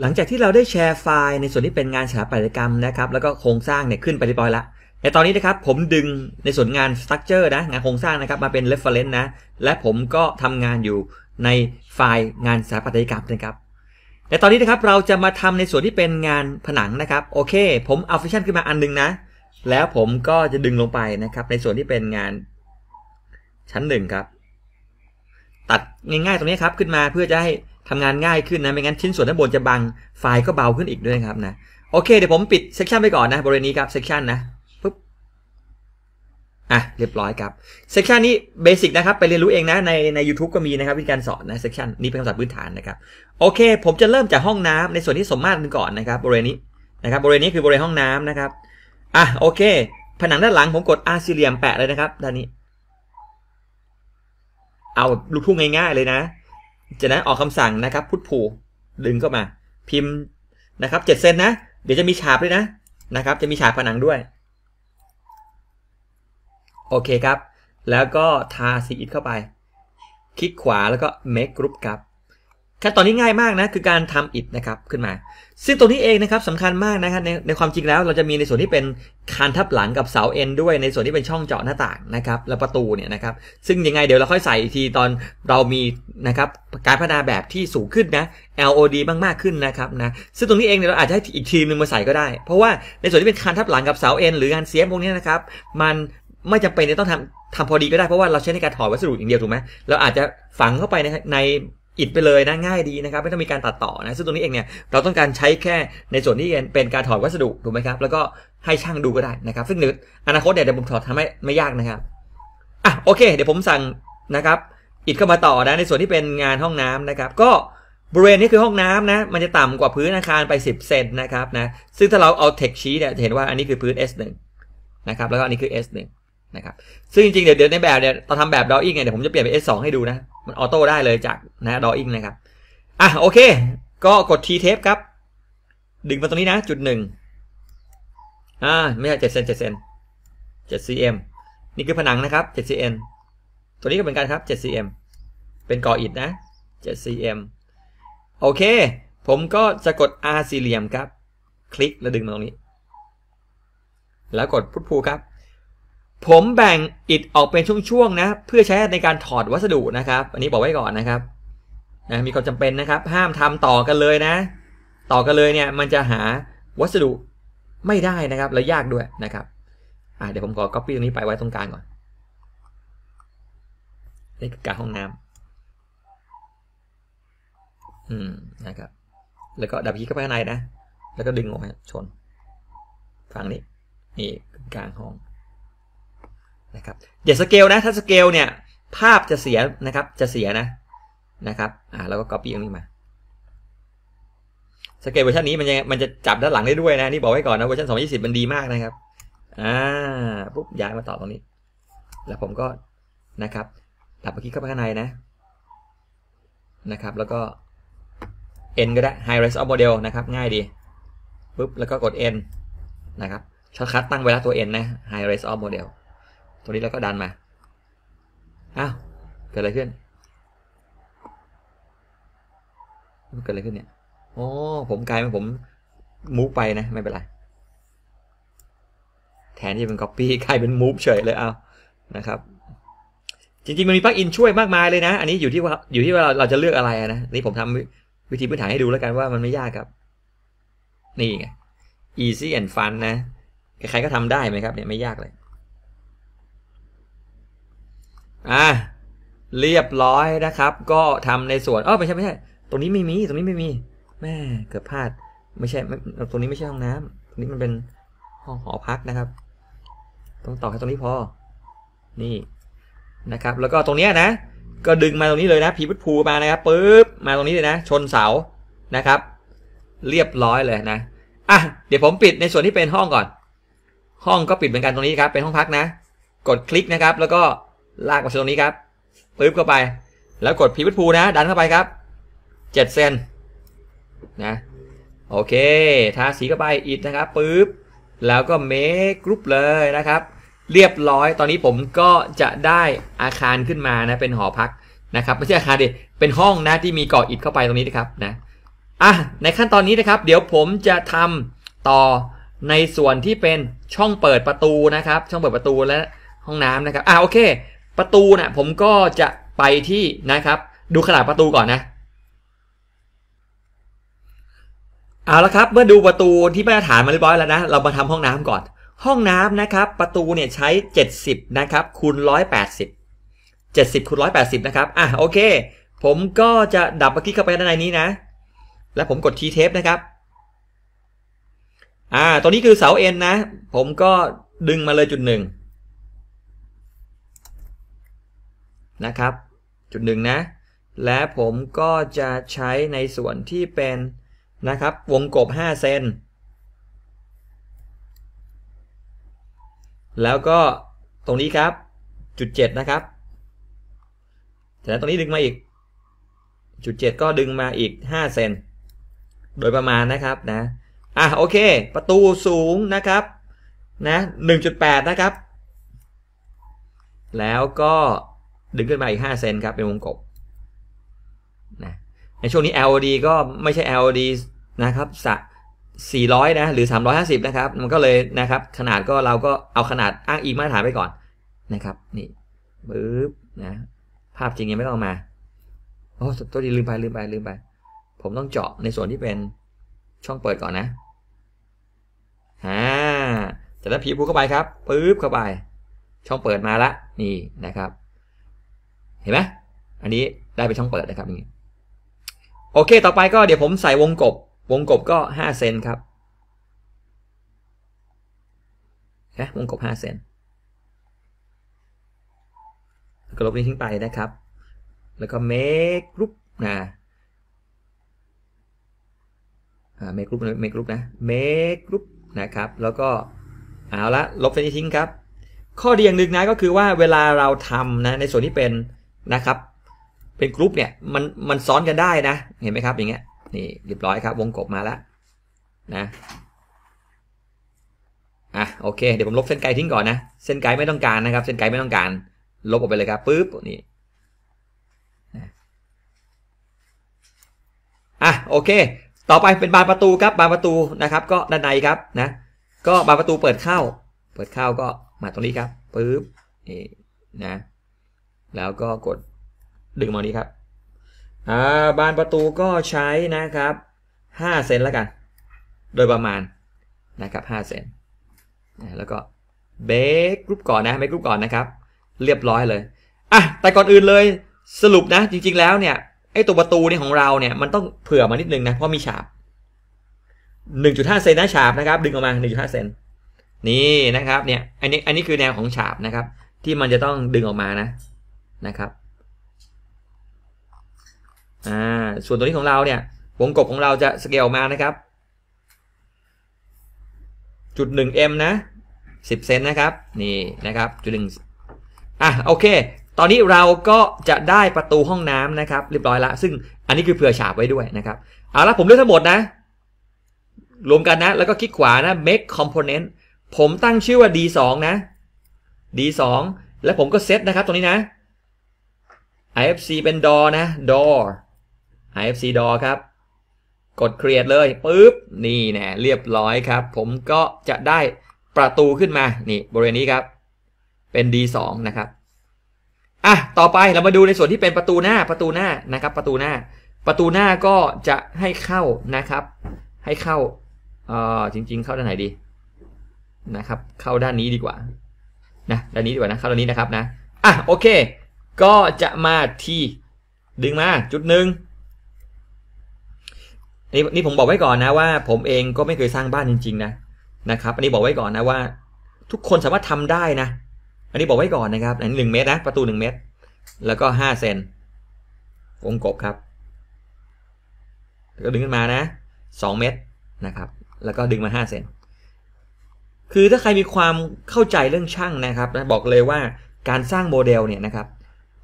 หลังจากที่เราได้แชร์ไฟล์ ในส่วนที่เป็นงานสถาปัตยกรรมนะครับ แล้วก็โครงสร้างเนี่ยขึ้นไปเรียบร้อยละในตอนนี้นะครับ ผมดึงในส่วนงานสตั๊กเจอร์นะงานโครงสร้างนะครับมาเป็น reference นะ และผมก็ทำงานอยู่ในไฟล์งานสถาปัตยกรรมนะครับในตอนนี้นะครับเราจะมาทำในส่วนที่เป็นงานผนังนะครับโอเค ผมเอาฟิชชั่นขึ้นมาอันนึงนะ แล้วผมก็จะดึงลงไปนะครับ ในส่วนที่เป็นงาน ชั้นหนึ่งครับตัดง่ายๆตรงนี้ครับขึ้นมาเพื่อจะให้ทำงานง่ายขึ้นนะไม่งั้นชิ้นส่วนด้านบนจะบัง ไฟล์ก็เบาขึ้นอีกด้วยครับนะโอเคเดี๋ยวผมปิดเซกชันไปก่อนนะบริเวณนี้ครับเซกชันนะปุ๊บอ่ะเรียบร้อยครับเซกชันนี้เบสิกนะครับไปเรียนรู้เองนะในใน u t u b e ก็มีนะครับวิธีการสอนนะเซกชันนี้เป็นคำศัพท์พื้นฐานนะครับโอเค ผมจะเริ่มจากห้องน้ำในส่วนที่สมมาตรกันก่อนนะครับบริเวณนี้นะครับบริเวณนี้คือบริเวณห้องน้ำนะครับอ่ะโอเค ผนังด้านหลังผมกดอาร์ซีเลียมแปะเลยนะครับด้านนี้ เอาลูกทุ่งง่ายๆ เลยนะจากนั้นออกคำสั่งนะครับพุทผูดึงเข้ามา พิมพ์นะครับเจ็ดเซนนะ เดี๋ยวจะมีฉาบด้วยนะนะครับจะมีฉาบผนังด้วย โอเคครับ แล้วก็ทาสีอิฐเข้าไป คลิกขวาแล้วก็ make group ครับขั้นตอนนี้ง่ายมากนะคือการทำ i ดนะครับขึ้นมา ซึ่งตรงนี้เองนะครับสำคัญมากนะครับในในความจริงแล้ว เราจะมีในส่วนที่เป็นคานทับหลังกับเสาเอ็นด้วย ในส่วนที่เป็นช่องเจาะหน้าต่างนะครับและประตูเนี่ยนะครับซึ่งยังไง เดี๋ยวเราค่อยใส่อีกทีตอนเรามีนะครับการพัฒนาแบบที่สูงขึ้นนะ LOD มากมากขึ้นนะครับนะซึ่งตรงนี้เองเราอาจจะให้อีกทีมนึงมาใส่ก็ได้ เพราะว่าในส่วนที่เป็นคานทับหลังกับเสาเอ็นหรืองานเสียมพวกนี้นะครับมันไม่จำเป็นจะต้องทำทำพอดีก็ได้ เพราะว่าเราใช้ในการถอดวัสดุอย่างเดียวถูกไหมเราอาจจะฝังเข้าไปในในอิดไปเลยนะง่ายดีนะครับไม่ต้องมีการตัดต่อนะซึ่งตรงนี้เองเนี่ยเราต้องการใช้แค่ในส่วนที่เป็นการถอดวัสดุถูกไหมครับแล้วก็ให้ช่างดูก็ได้นะครับซึ่งอนาคตเนี่ยเดี๋ยวผมถอดทำให้ไม่ยากนะครับอ่ะโอเค เดี๋ยวผมสั่งนะครับอิดเข้ามาต่อนะในส่วนที่เป็นงานห้องน้ำนะครับก็บริเวณนี้คือห้องน้ำนะมันจะต่ำกว่าพื้นอาคารไป 10เซนนะครับนะซึ่งถ้าเราเอาเทคชี้เนี่ยจะเห็นว่าอันนี้คือพื้น S1 นะครับแล้วก็อันนี้คือ S1 นะครับซึ่งจริงๆเดี๋ยวในแบบเนี่ยตอนทำแบบดออิ่งเนี่ยเดี๋ยวผมจะเปลี่ยนเป็น S2 ให้ดูนะมันออโต้ได้เลยจากนะดออิงนะครับ อ่ะโอเค ก็กด T tape ครับ ดึงมาตรงนี้นะ จุดหนึ่งอ่าไม่ใช่เจ็ดเซนเจ็ดเซนเจ็ด c มนี่คือผนังนะครับเจ็ด cm ตัวนี้ก็เหมือนกันครับเจ็ด cm เป็นก่ออิฐนะเจ็ด cm โอเค ผมก็จะกด R สี่เหลี่ยมครับ คลิกแล้วดึงมาตรงนี้ แล้วกดพุทพูครับผมแบ่งอิดออกเป็นช่วงๆนะ เพื่อใช้ในการถอดวัสดุนะครับ อันนี้บอกไว้ก่อนนะครับนะมีความจำเป็นนะครับ ห้ามทำต่อกันเลยนะ ต่อกันเลยเนี่ย มันจะหาวัสดุไม่ได้นะครับ และยากด้วยนะครับ อ่าเดี๋ยวผมขอ copy ตรงนี้ไปไว้ตรงกลางก่อนนี่คือกาห้องน้ำ อืมนะครับ แล้วก็ดับพีเข้าไปข้างในนะแล้วก็ดึงออกชน ฝั่งนี้นี่กลางห้องนะครับอย่าสเกลนะถ้าสเกลเนี่ยภาพจะเสียนะครับจะเสียนะนะครับอ่าเราก็ copy ตรงนี้มาสเกลเวอร์ชันนี้มันจะมันจะจับด้านหลังได้ด้วยนะ นี่บอกไว้ก่อนนะ เวอร์ชัน220มันดีมากนะครับอ่าปุ๊บย้ายมาต่อตรงนี้ แล้วผมก็นะครับดับเมื่อกี้เข้าไปข้างในนะนะครับ แล้วก็ n ก็ได้ high res of model นะครับ ง่ายดีปุ๊บแล้วก็กด n นะครับช็อตคัทตั้งเวลาตัว n นะ high res of model ตรงนี้เราก็ดันมา อ้าว เกิดอะไรขึ้น เกิดอะไรขึ้นเนี่ยโอ้ผมกลายเป็นผมมูฟไปนะ ไม่เป็นไร แทนที่เป็น Copy กลายเป็นมูฟเฉยเลย เอา นะครับ จริงๆ มันมีปลั๊กอินช่วยมากมายเลยนะ อันนี้อยู่ที่ว่าอยู่ที่ว่าเราจะเลือกอะไรนะ นี่ผมทำวิธีพื้นฐานให้ดูแล้วกันว่ามันไม่ยากครับ นี่ไง easy and fun นะ ใครๆ ก็ทำได้ไหมครับ เนี่ยไม่ยากเลยอ่ะเรียบร้อยนะครับ ก็ทำในส่วนเออไม่ใช่ไม่ใช่ตรงนี้ไม่มีตรงนี้ไม่มีแม่เกือบพลาดไม่ใช่ตรงนี้ไม่ใช่ห้องน้ำ ตรงนี้มันเป็นห้องหอพักนะครับต้องต่อแค่ตรงนี้พอ นี่นะครับ แล้วก็ตรงเนี้ยนะก็ดึงมาตรงนี้เลยนะผีพุทภูมานะครับปุ๊บมาตรงนี้เลยนะ ชนเสานะครับ เรียบร้อยเลยนะอ่ะเดี๋ยวผมปิดในส่วนที่เป็นห้องก่อน ห้องก็ปิดเหมือนกันตรงนี้ครับ เป็นห้องพักนะกดคลิกนะครับ แล้วก็ลากมาตรงนี้ครับ ปึ๊บเข้าไป แล้วกดพีวิทพูนะ ดันเข้าไปครับเจ็ดเซนนะ โอเค ทาสีเข้าไป อิดนะครับ ปึ๊บ แล้วก็เมคกรุ๊ปเลยนะครับ เรียบร้อย ตอนนี้ผมก็จะได้อาคารขึ้นมานะ เป็นหอพักนะครับ ไม่ใช่อาคารดิเป็นห้องนะที่มีก่ออิฐเข้าไปตรงนี้นะครับ นะ อ่ะ ในขั้นตอนนี้นะครับ เดี๋ยวผมจะทำต่อในส่วนที่เป็นช่องเปิดประตูนะครับ ช่องเปิดประตูและห้องน้ำนะครับ อ่ะ โอเคประตูนะ่ะผมก็จะไปที่นะครับ ดูขนาดประตูก่อนนะเอาละครับเมื่อดูประตูที่มาตรฐานมาเรียบร้อยแล้วนะเรามาทำห้องน้ำก่อนห้องน้ำนะครับ ประตูเนี่ยใช้ 70นะครับคูณ180 70คูณ180 นะครับอ่ะโอเคผมก็จะดับเมื่อกี้เข้าไปด้านในนี้นะ แล้วผมกดทีเทปนะครับอ่าตัวนี้คือเสาเอ็นนะ ผมก็ดึงมาเลยจุดหนึ่งนะครับจุดหนึ่งนะ และผมก็จะใช้ในส่วนที่เป็นนะครับวงกบ5 เซนแล้วก็ตรงนี้ครับ จุด 7 นะครับจากนั้นตรงนี้ดึงมาอีกจุด 7 ก็ดึงมาอีก 5 เซนโดยประมาณนะครับนะอ่ะโอเคประตูสูงนะครับนะ1.8นะครับแล้วก็ดึงขึ้นมาอีก5เซนครับเป็นวงกบนะในช่วงนี้ LOD ก็ไม่ใช่ LOD นะครับสะ 400 นะ หรือ 350 นะครับ มันก็เลยนะครับ ขนาดก็เราก็เอาขนาดอ้างอีกมาตรฐานไปก่อนนะครับ นี่ปึ๊บนะ ภาพจริงยังไม่ต้องมา โอ้ ตัวดีลืมไปลืมไป ลืมไป ผมต้องเจาะในส่วนที่เป็นช่องเปิดก่อนนะฮ่าจต่แ้นผีพูเข้าไปครับปึ๊บเข้าไป ช่องเปิดมาละนี่นะครับเห็นไหม อันนี้ได้ไปช่องเปิดนะครับอย่างนี้โอเค ต่อไปก็เดี๋ยวผมใส่วงกบ วงกบก็ห้าเซนครับนะวงกบห้าเซนกลบนี้ทิ้งไปนะครับ แล้วก็ make group นะอ่า make group m a k นะ make group นะครับ แล้วก็ เอาละ ลบไปนนี้ทิ้งครับ ข้อดีอย่างหนึ่งนะ ก็คือว่าเวลาเราทำนะ ในส่วนที่เป็นนะครับเป็นกรุ๊ปเนี่ยมันมันซ้อนกันได้นะ เห็นไหมครับอย่างเงี้ยนี่ เรียบร้อยครับ วงกบมาแล้วนะอ่ะโอเค เดี๋ยวผมลบเส้นไกลทิ้งก่อนนะ เส้นไกลไม่ต้องการนะครับ เส้นไกลไม่ต้องการ ลบออกไปเลยครับปุ๊บนี่อ่ะโอเค ต่อไปเป็นบานประตูครับบานประตูนะครับ ก็ด้านในครับนะ ก็บานประตูเปิดเข้า เปิดเข้าก็มาตรงนี้ครับปุ๊บนี่นะแล้วก็กดดึงมานี้ครับ อ่า บานประตูก็ใช้นะครับ5เซนแล้วกัน โดยประมาณนะครับ5เซนแล้วก็เบรกรุ๊ปก่อนนะ เบรกรุ๊ปก่อนนะครับ เรียบร้อยเลยอ่ะแต่ก่อนอื่นเลยสรุปนะ จริง ๆแล้วเนี่ยไอตัวประตูนี่ของเราเนี่ยมันต้องเผื่อมานิดนึงนะ เพราะมีฉาบ 1.5เซนนะฉาบนะครับ ดึงออกมา 1.5เซน นี่นะครับเนี่ยอันนี้อันนี้คือแนวของฉาบนะครับ ที่มันจะต้องดึงออกมานะนะครับ อ่า ส่วนตัวนี้ของเราเนี่ย วงกบของเราจะสเกลมานะครับ จุดหนึ่งเอ็มนะ สิบเซนนะครับ นี่นะครับจุดหนึ่งอ่ะโอเค ตอนนี้เราก็จะได้ประตูห้องน้ำนะครับ เรียบร้อยละ ซึ่งอันนี้คือเผื่อฉาบไว้ด้วยนะครับ เอาละผมเลือกทั้งหมดนะ รวมกันนะ แล้วก็คลิกขวานะ make component ผมตั้งชื่อว่า d 2นะ d 2แล้วผมก็เซตนะครับตรงนี้นะ IFC เป็นดอนะดอ IFC ดอครับ กดเครียดเลยปุ๊บ นี่แน่เรียบร้อยครับ ผมก็จะได้ประตูขึ้นมา นี่ บริเวณนี้ครับ เป็น D2 นะครับ อ่ะ ต่อไปเรามาดูในส่วนที่เป็นประตูหน้า ประตูหน้านะครับ ประตูหน้า ประตูหน้าก็จะให้เข้านะครับ ให้เข้าเอ่อจริง ๆ เข้าด้านไหนดี นะครับ เข้าด้านนี้ดีกว่า นะ ด้านนี้ดีกว่านะ เข้าด้านนี้นะครับนะ อ่ะ โอเคก็จะมาที่ดึงมาจุดหนึ่งนี่นี่ผมบอกไว้ก่อนนะว่าผมเองก็ไม่เคยสร้างบ้านจริงๆนะนะครับ อันนี้บอกไว้ก่อนนะว่าทุกคนสามารถทำได้นะ อันนี้บอกไว้ก่อนนะครับหนึ่งเมตรนะประตูหนึ่งเมตรแล้วก็ห้าเซนวงกบครับก็ดึงขึ้นมานะสองเมตรนะครับ แล้วก็ดึงมาห้าเซนคือถ้าใครมีความเข้าใจเรื่องช่างนะครับนะบอกเลยว่าการสร้างโมเดลเนี่ยนะครับ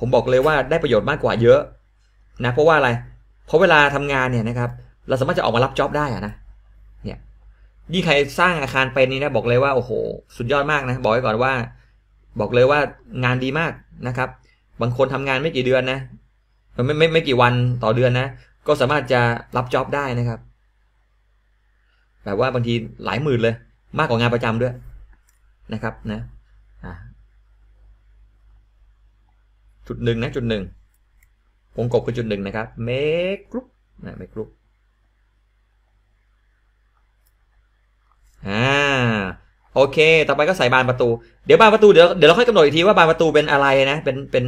ผมบอกเลยว่าได้ประโยชน์มากกว่าเยอะ นะเพราะว่าอะไร เพราะเวลาทำงานเนี่ยนะครับ เราสามารถจะออกมารับจ็อบได้อะนะเนี่ยยิ่งใครสร้างอาคารเป็นนี่นะบอกเลยว่าโอ้โหสุดยอดมากนะบอกไว้ก่อนว่า บอกเลยว่างานดีมากนะครับ บางคนทำงานไม่กี่เดือนนะไม่ไมไม่ไม่กี่วันต่อเดือนนะก็สามารถจะรับจ็อบได้นะครับแบบว่าบางทีหลายหมื่นเลย มากกว่างานประจำด้วยนะครับนะจุดหนึ่งนะจุดหนึ่งวงกบคือจุดหนึ่งนะครับเมกรุ๊ปนะเมกรุ๊ปอ่าโอเค ต่อไปก็ใส่บานประตูเดี๋ยวบานประตูเดี๋ยวเดี๋ยวเราค่อยกำหนดอีกทีว่าบานประตูเป็นอะไรนะเป็นเป็น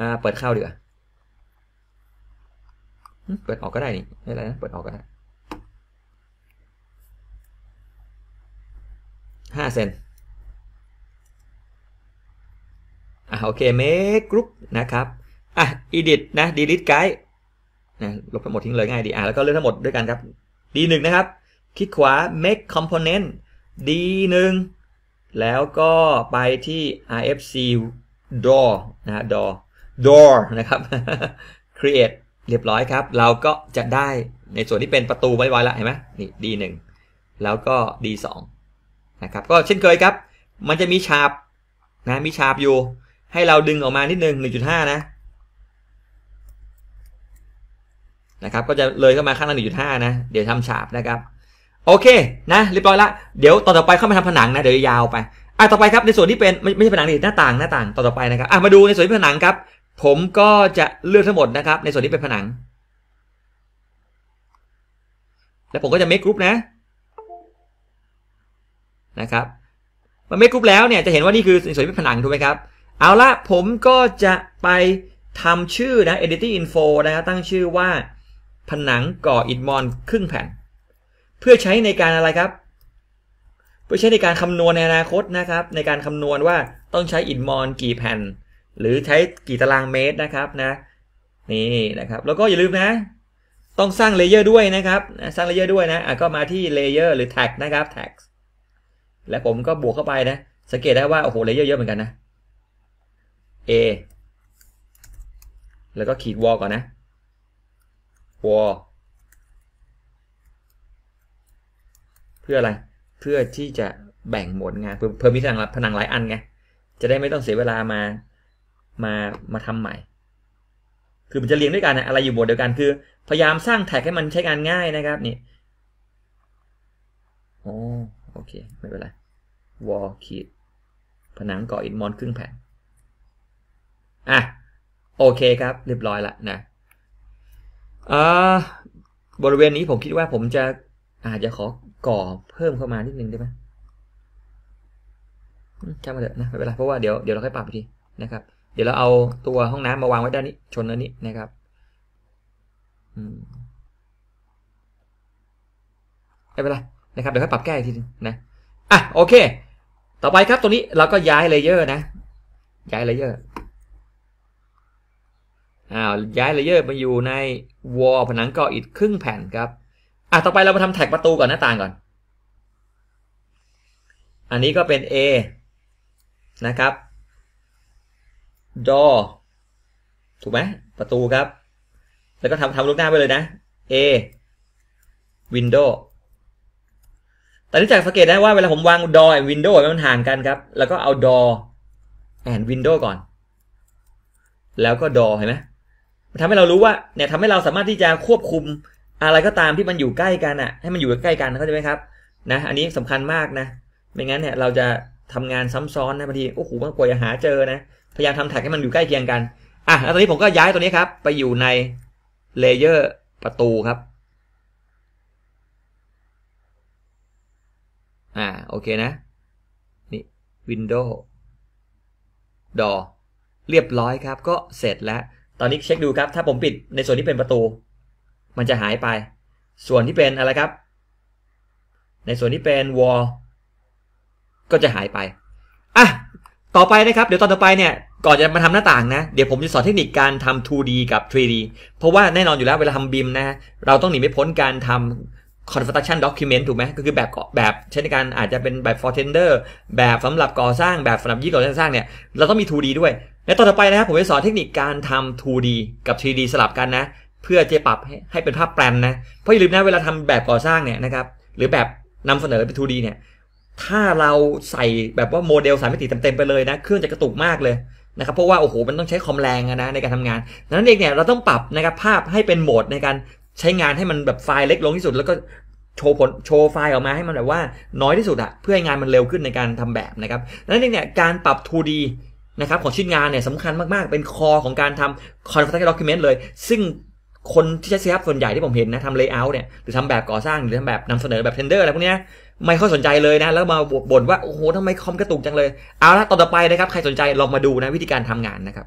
อ่าเปิดเข้าดีกว่าเปิดออกก็ได้นี่ไม่ไรนะเปิดออกก็ได้ห้าเซนโอเค make group นะครับ อ่ะ edit นะ delete guide นะลบทั้งหมดทิ้งเลยง่ายดีอ่ะแล้วก็เลือกทั้งหมดด้วยกันครับ d1 นะครับ คลิกขวา make component d1 แล้วก็ไปที่ rfc door นะ door door นะครับ create เรียบร้อยครับ เราก็จะได้ในส่วนที่เป็นประตูไว้ไว้ละเห็นไหมนี่ d1 แล้วก็ d2 นะครับก็เช่นเคยครับ มันจะมีฉาบนะมีฉาบอยู่ให้เราดึงออกมานิดนึง 1.5 นะ นะครับ ก็จะเลยเข้ามาข้างละ1.5 นะ เดี๋ยวทำฉาบนะครับ โอเค นะ เรียบร้อยละ เดี๋ยวตอนต่อไปเข้ามาทำผนังนะ เดี๋ยวยาวไปอ่ะต่อไปครับ ในส่วนที่เป็นไม่ไม่ใช่ผนังดิหน้าต่าง หน้าต่าง ต่อต่อไปนะครับอ่ะมาดูในส่วนที่ผนังครับ ผมก็จะเลือกทั้งหมดนะครับ ในส่วนที่เป็นผนัง แล้วผมก็จะเมคกรุ๊ปนะ นะครับมาเมคกรุ๊ปแล้วเนี่ย จะเห็นว่านี่คือในส่วนที่เป็นผนังถูกไหมครับเอาละผมก็จะไปทำชื่อนะ editing info นะครับตั้งชื่อว่าผนังก่ออิฐมอนครึ่งแผ่น เพื่อใช้ในการอะไรครับ เพื่อใช้ในการคำนวณในอนาคตนะครับ ในการคำนวณว่าต้องใช้อิฐมอนกี่แผ่น หรือใช้กี่ตารางเมตรนะครับนะนี่นะครับ แล้วก็อย่าลืมนะ ต้องสร้างเลเยอร์ด้วยนะครับ สร้างเลเยอร์ด้วยนะะก็มาที่เลเยอร์หรือแท็กนะครับแท็กและผมก็บวกเข้าไปนะสังเกตได้ว่าโอ้โหเลเยอร์เยอะเหมือนกันนะ A แล้วก็ขีดวอลก่อนนะ วอลเพื่ออะไร เพื่อที่จะแบ่งหมวดงานเพิ่มมีผนังผนังหลายอันไง จะได้ไม่ต้องเสียเวลามา มา มาทำใหม่ คือมันจะเรียงด้วยกันนะอะไรอยู่บทเดียวกัน คือพยายามสร้างแท็กให้มันใช้งานง่ายนะครับนี่โอโอเค ไม่เป็นไร วอลขีด ผนังก่ออินมอนครึ่งแผ่นอ่ะโอเคครับเรียบร้อยละนะอ่าบริเวณนี้ผมคิดว่าผมจะอาจจะขอก่อเพิ่มเข้ามานิดนึงได้ไหมช่างมาเถอะนะไม่เป็นไรเพราะว่าเดี๋ยวเดี๋ยวเราค่อยปรับทีนะครับ เดี๋ยวเราเอาตัวห้องน้ำมาวางไว้ด้านนี้ชนด้านนี้นะครับอืมไม่เป็นไรนะครับเดี๋ยวค่อยปรับแก้อีกทีนึงนะอ่ะโอเคต่อไปครับตัวนี้เราก็ย้ายเลเยอร์นะย้ายเลเยอร์อ้าวย้ายเลเยอร์มาอยู่ในวอลผนังก่ออิฐครึ่งแผ่นครับอ่ะต่อไปเรามาทำแท็กประตูก่อน หน้าต่างก่อน อันนี้ก็เป็น A นะครับ door ถูกไหมประตูครับ แล้วก็ทำทำลูกหน้าไปเลยนะ A window แต่ที่จากสังเกตได้ว่าเวลาผมวาง door and window มันห่างกันครับ แล้วก็เอา door and window ก่อน แล้วก็ door เห็นไหมทำทำให้เรารู้ว่าเนี่ยทำให้เราสามารถที่จะควบคุมอะไรก็ตามที่มันอยู่ใกล้กันอ่ะให้มันอยู่ใกล้กันเข้าใจไหมครับนะอันนี้สำคัญมากนะไม่งั้นเนี่ยเราจะทำงานซ้ำซ้อนนะบางทีโอ้โหมันกลัวจะหาเจอนะพยายามทำแท็กให้มันอยู่ใกล้เคียงกันอ่ะแล้วตอนนี้ผมก็ย้ายตัวนี้ครับไปอยู่ในเลเยอร์ประตูครับอ่าโอเคนะนี่วิน d o ว์ดอเรียบร้อยครับ ก็เสร็จแล้วตอนนี้เช็คดูครับ ถ้าผมปิดในส่วนที่เป็นประตู มันจะหายไป ส่วนที่เป็นอะไรครับ ในส่วนที่เป็นวอลก็จะหายไป อ่ะ ต่อไปนะครับ เดี๋ยวตอนต่อไปเนี่ย ก่อนจะมาทำหน้าต่างนะ เดี๋ยวผมจะสอนเทคนิคการทำ 2D กับ 3D เพราะว่าแน่นอนอยู่แล้วเวลาทำบิมนะเราต้องหนีไม่พ้นการทำ construction document ถูกไหมก็คือแบบแบบเช่นการอาจจะเป็นแบบ for tender แบบสำหรับก่อสร้างแบบสำหรับยี่ก่อสร้างเนี่ยเราต้องมี 2D ด้วยในตอนต่อไปนะครับผมจะสอนเทคนิคการทำ 2D กับ 3D สลับกันนะ เพื่อจะปรับให้ให้เป็นภาพแปลนนะเพราะอย่าลืมนะเวลาทำแบบก่อสร้างเนี่ยนะครับหรือแบบนำเสนอเป็น 2D เนี่ยถ้าเราใส่แบบว่าโมเดลสามมิติเต็มๆไปเลยนะเครื่องจะกระตุกมากเลยนะครับเพราะว่าโอ้โหมันต้องใช้คอมแรงนะในการทำงานนั้นเองเนี่ยเราต้องปรับนะครับภาพให้เป็นโหมดในการใช้งานให้มันแบบไฟล์เล็กลงที่สุด แล้วก็โชว์ผลโชว์ไฟล์ออกมาให้มันแบบว่าน้อยที่สุดอะเพื่อให้งานมันเร็วขึ้นในการทำแบบนะครับนั่นเองเนี่ย การปรับ 2D นะครับของชิ้นงานเนี่ยสำคัญมาก ๆ เป็นคอของการทำ construction document เลย ซึ่งคนที่ใช้เซฟส่วนใหญ่ที่ผมเห็นนะทำเลเยอร์เนี่ยหรือทำแบบก่อสร้างหรือทำแบบนำเสนอแบบเทนเดอร์อะไรพวกเนี้ยไม่ค่อยสนใจเลยนะ แล้วมาบ่นว่าโอ้โหทำไมคอมกระตุกจังเลยเอาละตอนต่อไปนะครับใครสนใจลองมาดูนะวิธีการทำงานนะครับ